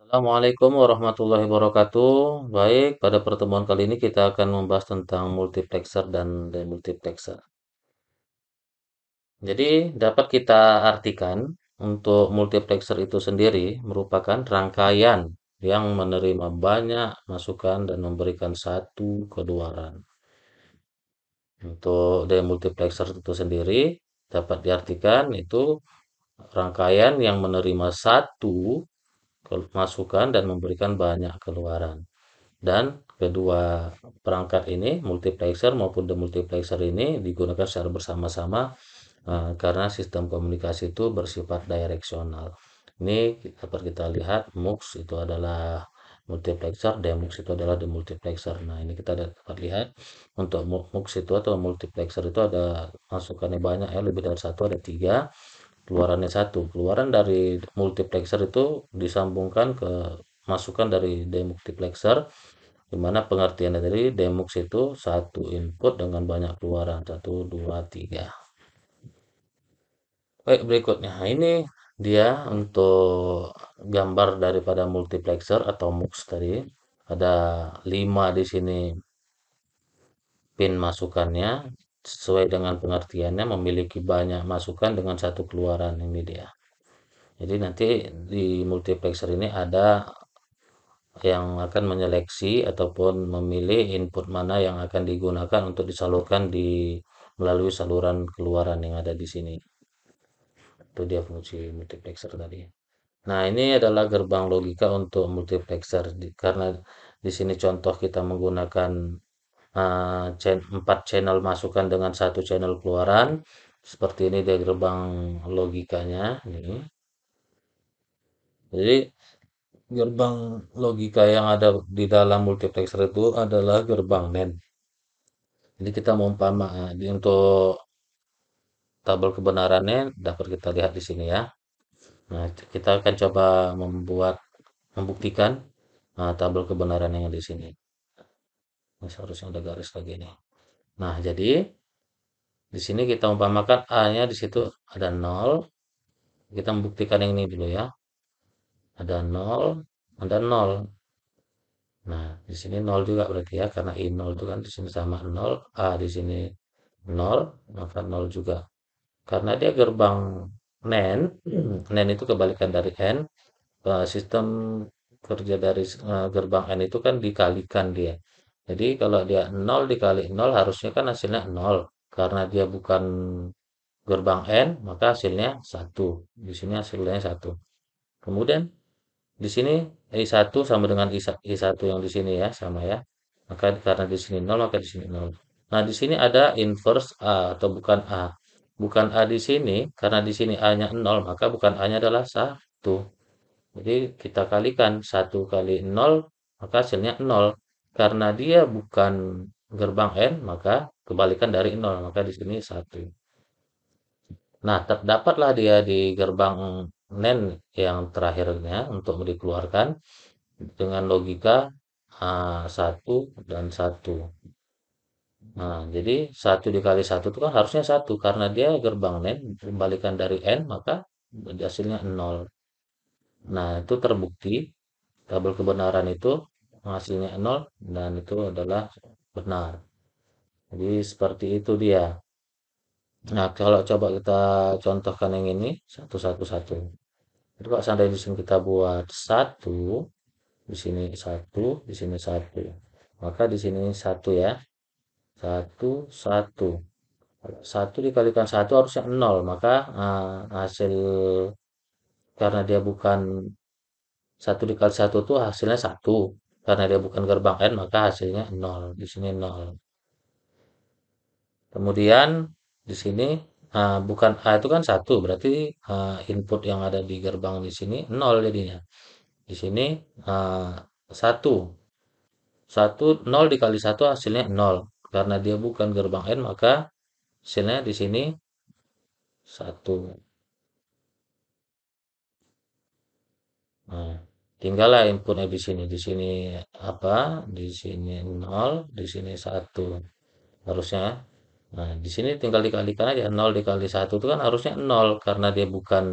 Assalamualaikum warahmatullahi wabarakatuh. Baik, pada pertemuan kali ini kita akan membahas tentang multiplexer dan demultiplexer. Jadi, dapat kita artikan untuk multiplexer itu sendiri merupakan rangkaian yang menerima banyak masukan dan memberikan satu keluaran. Untuk demultiplexer itu sendiri dapat diartikan itu rangkaian yang menerima satu masukan dan memberikan banyak keluaran. Dan kedua perangkat ini, multiplexer maupun demultiplexer ini digunakan secara bersama-sama eh, karena sistem komunikasi itu bersifat direksional. Ini dapat kita lihat MUX itu adalah multiplexer, demux itu adalah demultiplexer. Nah, ini kita dapat lihat untuk MUX itu atau multiplexer itu ada masukannya banyak ya, lebih dari satu ada tiga keluarannya satu keluaran dari multiplexer itu disambungkan ke masukan dari demultiplexer dimana pengertiannya dari demux itu satu input dengan banyak keluaran satu dua tiga baik berikutnya nah, ini dia untuk gambar daripada multiplexer atau mux tadi ada lima di sini pin masukannya sesuai dengan pengertiannya memiliki banyak masukan dengan satu keluaran ini dia jadi nanti di multiplexer ini ada yang akan menyeleksi ataupun memilih input mana yang akan digunakan untuk disalurkan di melalui saluran keluaran yang ada di sini itu dia fungsi multiplexer tadi nah ini adalah gerbang logika untuk multiplexer karena di sini contoh kita menggunakan uh, empat channel masukan dengan satu channel keluaran seperti ini dia gerbang logikanya ini jadi gerbang logika yang ada di dalam multiplexer itu adalah gerbang NAND jadi kita mau umpama eh, untuk tabel kebenarannya dapat kita lihat di sini ya Nah, kita akan coba membuat membuktikan uh, tabel kebenaran yang di sini ini seharusnya udah garis lagi nih nah jadi di sini kita umpamakan a nya di situ ada 0 kita membuktikan yang ini dulu ya ada 0 ada 0 nah di sini 0 juga berarti ya karena i 0 itu kan di sini sama 0 a di sini 0 maka 0 juga karena dia gerbang NAND NAND itu kebalikan dari N eh, sistem kerja dari eh, gerbang N itu kan dikalikan dia jadi kalau dia 0 dikali 0 harusnya kan hasilnya 0. Karena dia bukan gerbang N, maka hasilnya 1. Di sini hasilnya 1. Kemudian di sini I1 sama dengan I1 yang di sini ya, sama ya. Maka karena di sini 0, maka di sini 0. Nah, di sini ada inverse A atau bukan A. Bukan A di sini, karena di sini A-nya 0, maka bukan A-nya adalah 1. Jadi kita kalikan 1 kali 0, maka hasilnya 0 karena dia bukan gerbang n maka kebalikan dari nol maka di sini satu. nah terdapatlah dia di gerbang nen yang terakhirnya untuk dikeluarkan dengan logika satu dan satu. Nah, jadi satu dikali satu itu kan harusnya satu karena dia gerbang nen kebalikan dari n maka hasilnya nol. Nah itu terbukti tabel kebenaran itu hasilnya 0 dan itu adalah benar jadi seperti itu dia nah kalau coba kita contohkan yang ini satu satu satu jadi kalau sini kita buat satu di sini satu di sini satu maka di sini satu ya satu satu satu dikalikan satu harusnya nol maka uh, hasil karena dia bukan satu dikali satu itu hasilnya satu karena dia bukan gerbang n maka hasilnya 0 di sini 0 kemudian di sini uh, bukan A itu kan satu berarti uh, input yang ada di gerbang di sini 0 jadinya di sini ah, satu satu 0 dikali satu hasilnya 0 karena dia bukan gerbang n maka hasilnya di sini satu nah tinggallah inputnya di sini di sini apa di sini 0 di sini satu harusnya nah di sini tinggal dikalikan aja nol dikali satu itu kan harusnya nol karena dia bukan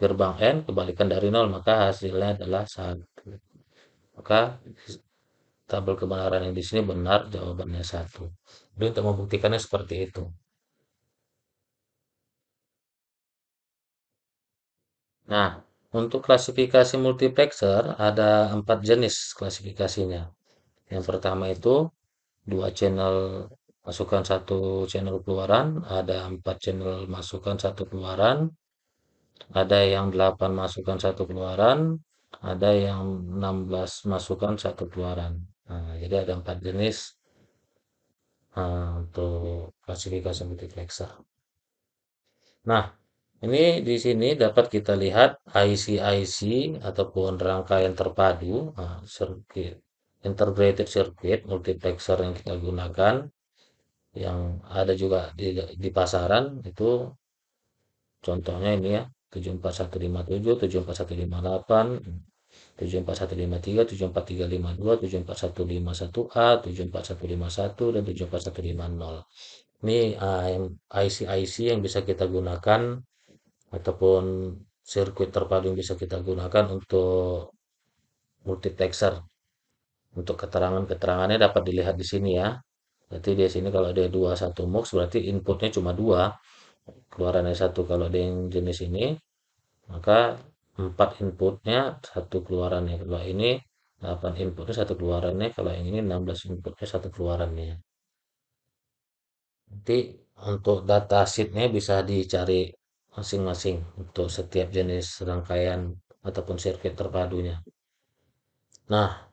gerbang n kebalikan dari nol maka hasilnya adalah satu maka tabel kebenaran yang di sini benar jawabannya satu jadi untuk membuktikannya seperti itu nah untuk klasifikasi multiplexer ada empat jenis klasifikasinya. Yang pertama itu dua channel masukan satu channel keluaran, ada empat channel masukan satu keluaran, ada yang delapan masukan satu keluaran, ada yang enam 16 masukan satu keluaran. Nah, jadi ada empat jenis nah, untuk klasifikasi multiplexer. Nah, ini di sini dapat kita lihat IC-IC ataupun rangkaian terpadu nah, circuit integrated circuit multiplexer yang kita gunakan yang ada juga di, di pasaran itu contohnya ini ya 74157, 74158, 74153, 74352, 74151A, 74151 dan 74150. Ini ah, IC-IC yang bisa kita gunakan ataupun sirkuit terpadu yang bisa kita gunakan untuk multiplexer. Untuk keterangan-keterangannya dapat dilihat di sini ya. Berarti di sini kalau ada 21 mux berarti inputnya cuma dua keluarannya satu kalau ada yang jenis ini maka empat inputnya satu keluarannya kalau ini 8 inputnya satu keluarannya kalau yang ini 16 inputnya satu keluarannya nanti untuk data sheetnya bisa dicari masing-masing untuk setiap jenis rangkaian ataupun sirkuit terpadunya. Nah,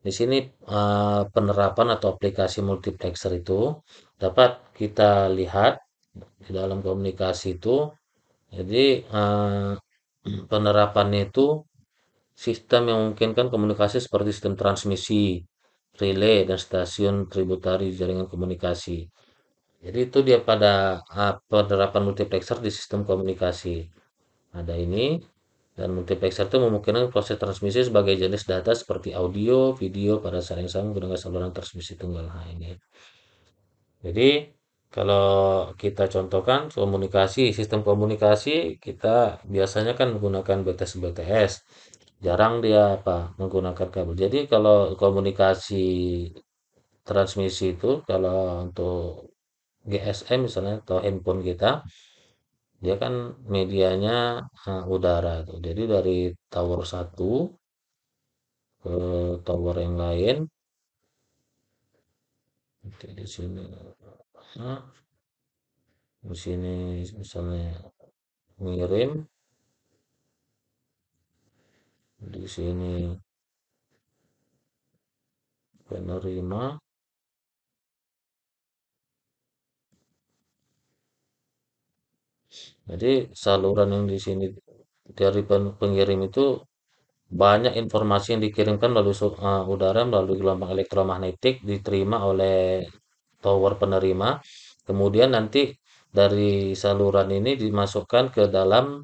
di sini eh, penerapan atau aplikasi multiplexer itu dapat kita lihat di dalam komunikasi itu. Jadi eh, penerapannya itu sistem yang memungkinkan komunikasi seperti sistem transmisi, relay, dan stasiun tributari jaringan komunikasi. Jadi itu dia pada ah, penerapan multiplexer di sistem komunikasi. Ada ini dan multiplexer itu memungkinkan proses transmisi sebagai jenis data seperti audio, video pada saat yang sama menggunakan saluran transmisi tunggal H nah, ini. Jadi kalau kita contohkan komunikasi, sistem komunikasi kita biasanya kan menggunakan BTS BTS. Jarang dia apa menggunakan kabel. Jadi kalau komunikasi transmisi itu kalau untuk GSM misalnya atau handphone kita dia kan medianya uh, udara tuh. Jadi dari tower 1 ke tower yang lain Oke, di sini nah, di sini misalnya ngirim di sini penerima Jadi saluran yang di sini dari pengirim itu banyak informasi yang dikirimkan melalui uh, udara melalui gelombang elektromagnetik diterima oleh tower penerima. Kemudian nanti dari saluran ini dimasukkan ke dalam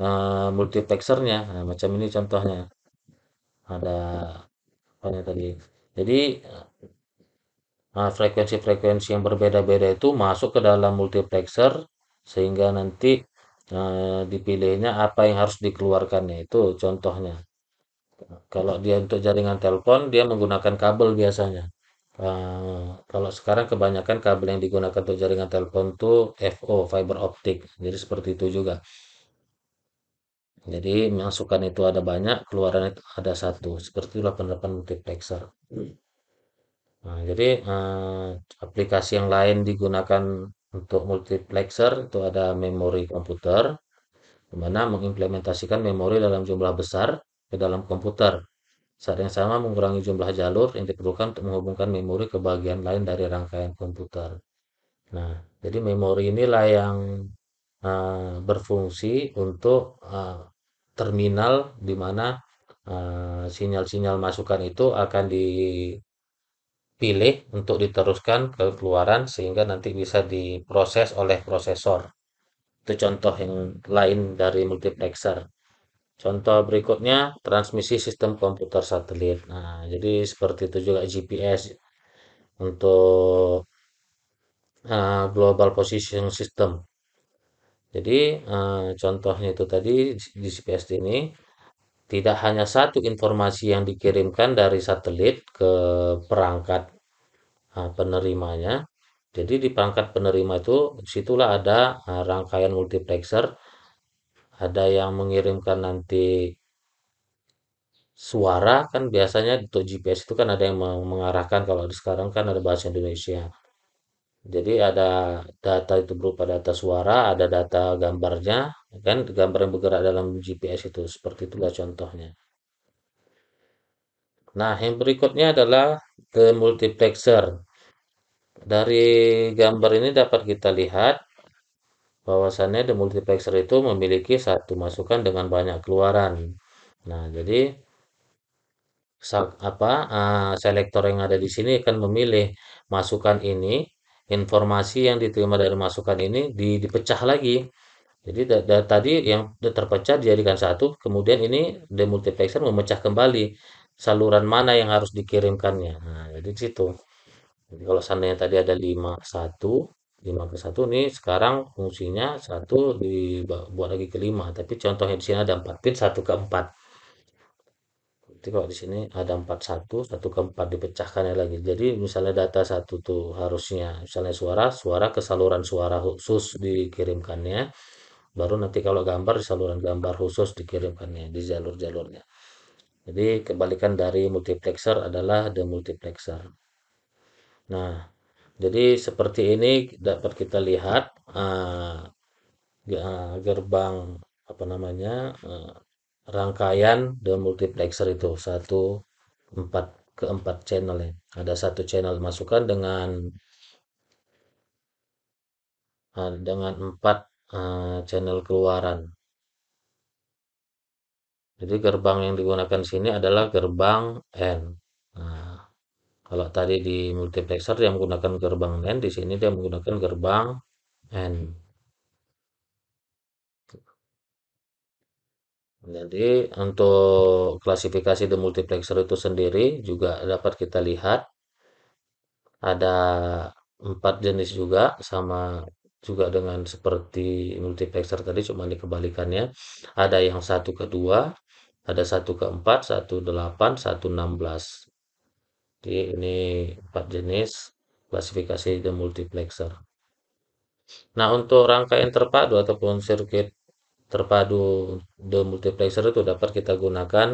uh, multiplexernya. Nah, macam ini contohnya. Ada apa tadi? Jadi eh, frekuensi-frekuensi uh, yang berbeda-beda itu masuk ke dalam multiplexer sehingga nanti e, dipilihnya apa yang harus dikeluarkannya itu contohnya kalau dia untuk jaringan telepon dia menggunakan kabel biasanya e, kalau sekarang kebanyakan kabel yang digunakan untuk jaringan telepon itu FO fiber optik jadi seperti itu juga jadi masukan itu ada banyak keluaran itu ada satu seperti itulah penerapan multiplexer hmm. nah, jadi eh, aplikasi yang lain digunakan untuk multiplexer itu ada memori komputer, di mana mengimplementasikan memori dalam jumlah besar ke dalam komputer. Saat yang sama mengurangi jumlah jalur yang diperlukan untuk menghubungkan memori ke bagian lain dari rangkaian komputer. Nah, jadi memori inilah yang uh, berfungsi untuk uh, terminal di mana eh, sinyal-sinyal masukan itu akan di pilih untuk diteruskan ke keluaran sehingga nanti bisa diproses oleh prosesor. Itu contoh yang lain dari multiplexer. Contoh berikutnya transmisi sistem komputer satelit. Nah, jadi seperti itu juga GPS untuk uh, global position system. Jadi uh, contohnya itu tadi di GPS ini tidak hanya satu informasi yang dikirimkan dari satelit ke perangkat ah, penerimanya. Jadi di perangkat penerima itu situlah ada ah, rangkaian multiplexer, ada yang mengirimkan nanti suara kan biasanya untuk GPS itu kan ada yang mengarahkan kalau sekarang kan ada bahasa Indonesia jadi ada data itu berupa data suara, ada data gambarnya, ya kan gambar yang bergerak dalam GPS itu seperti itulah contohnya. Nah, yang berikutnya adalah ke multiplexer. Dari gambar ini dapat kita lihat bahwasannya the multiplexer itu memiliki satu masukan dengan banyak keluaran. Nah, jadi apa uh, selektor yang ada di sini akan memilih masukan ini informasi yang diterima dari masukan ini di, dipecah lagi. Jadi da, da, tadi yang terpecah dijadikan satu, kemudian ini demultiplexer memecah kembali saluran mana yang harus dikirimkannya. Nah, jadi di situ. Jadi kalau seandainya tadi ada 5 ke 1, 5 ke 1 ini sekarang fungsinya satu dibuat lagi ke 5, tapi contohnya di sini ada 4 pin 1 ke 4 berarti kalau di sini ada 41 1 ke 4 dipecahkannya lagi jadi misalnya data satu tuh harusnya misalnya suara suara ke saluran suara khusus dikirimkannya baru nanti kalau gambar di saluran gambar khusus dikirimkannya di jalur-jalurnya jadi kebalikan dari multiplexer adalah the multiplexer nah jadi seperti ini dapat kita lihat uh, gerbang apa namanya eh, rangkaian dan multiplexer itu satu empat keempat channel ya. Ada satu channel masukan dengan ah, dengan empat ah, channel keluaran. Jadi gerbang yang digunakan sini adalah gerbang N. Nah, kalau tadi di multiplexer yang menggunakan gerbang N, di sini dia menggunakan gerbang N. Jadi untuk klasifikasi the multiplexer itu sendiri juga dapat kita lihat ada empat jenis juga sama juga dengan seperti multiplexer tadi cuma kebalikannya ada yang satu ke dua ada satu ke empat satu delapan satu enam belas jadi ini empat jenis klasifikasi the multiplexer nah untuk rangkaian terpadu ataupun sirkuit terpadu the multiplexer itu dapat kita gunakan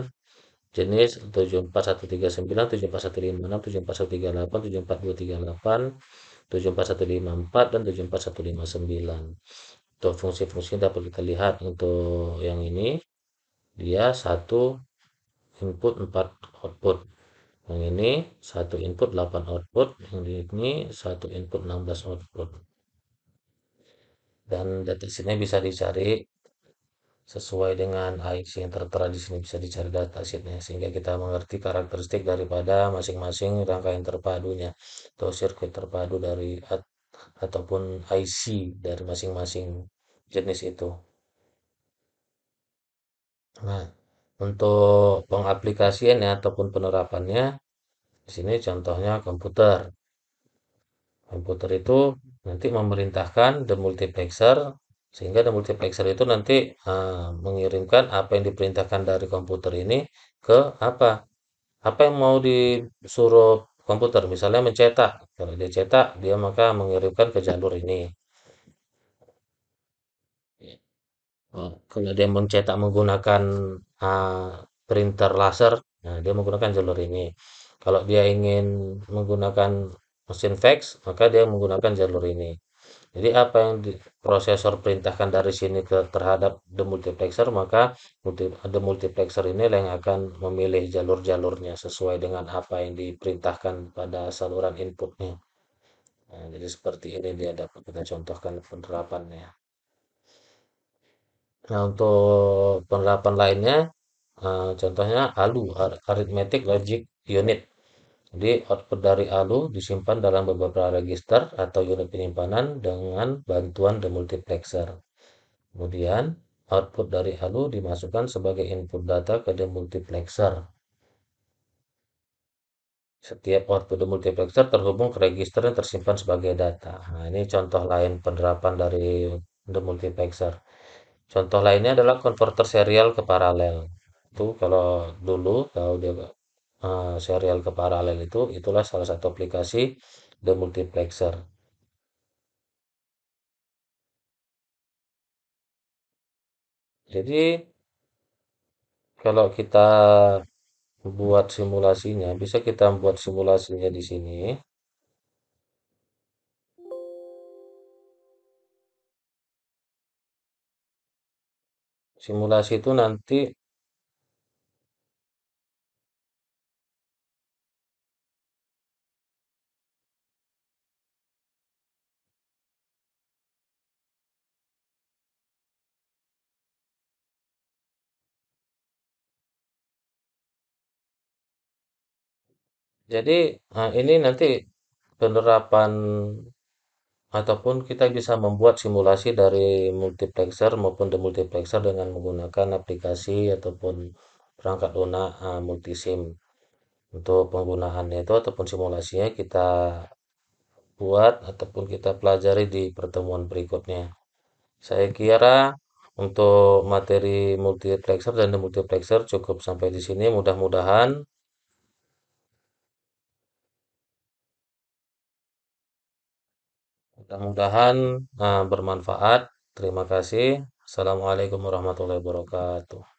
jenis 74139, 74156, 74138, 74238, 74154 dan 74159. Untuk fungsi fungsi dapat kita lihat untuk yang ini dia satu input 4 output. Yang ini satu input 8 output, yang ini satu input 16 output. Dan data sini bisa dicari sesuai dengan AX yang tertera di sini bisa dicari data sheetnya sehingga kita mengerti karakteristik daripada masing-masing rangkaian terpadunya atau sirkuit terpadu dari at, ataupun IC dari masing-masing jenis itu. Nah, untuk pengaplikasiannya ataupun penerapannya di sini contohnya komputer. Komputer itu nanti memerintahkan the multiplexer sehingga the multiplexer itu nanti uh, mengirimkan apa yang diperintahkan dari komputer ini ke apa apa yang mau disuruh komputer misalnya mencetak kalau dia cetak dia maka mengirimkan ke jalur ini oh, kalau dia mencetak menggunakan uh, printer laser nah dia menggunakan jalur ini kalau dia ingin menggunakan mesin fax maka dia menggunakan jalur ini jadi apa yang di, prosesor perintahkan dari sini ke terhadap the multiplexer maka multi, the multiplexer ini yang akan memilih jalur-jalurnya sesuai dengan apa yang diperintahkan pada saluran inputnya. Nah, jadi seperti ini dia dapat kita contohkan penerapannya. Nah untuk penerapan lainnya, eh, contohnya ALU, Arithmetic Logic Unit. Jadi output dari ALU disimpan dalam beberapa register atau unit penyimpanan dengan bantuan demultiplexer. Kemudian output dari ALU dimasukkan sebagai input data ke demultiplexer. Setiap output demultiplexer terhubung ke register yang tersimpan sebagai data. Nah, ini contoh lain penerapan dari demultiplexer. Contoh lainnya adalah konverter serial ke paralel. Itu kalau dulu kalau dia Eh, serial ke paralel itu itulah salah satu aplikasi the multiplexer jadi kalau kita buat simulasinya bisa kita buat simulasinya di sini simulasi itu nanti Jadi, nah ini nanti penerapan ataupun kita bisa membuat simulasi dari multiplexer maupun demultiplexer dengan menggunakan aplikasi ataupun perangkat lunak, uh, multisim. Untuk penggunaannya itu ataupun simulasinya kita buat ataupun kita pelajari di pertemuan berikutnya. Saya kira untuk materi multiplexer dan demultiplexer cukup sampai di sini, mudah-mudahan Mudah-mudahan uh, bermanfaat. Terima kasih. Assalamualaikum warahmatullahi wabarakatuh.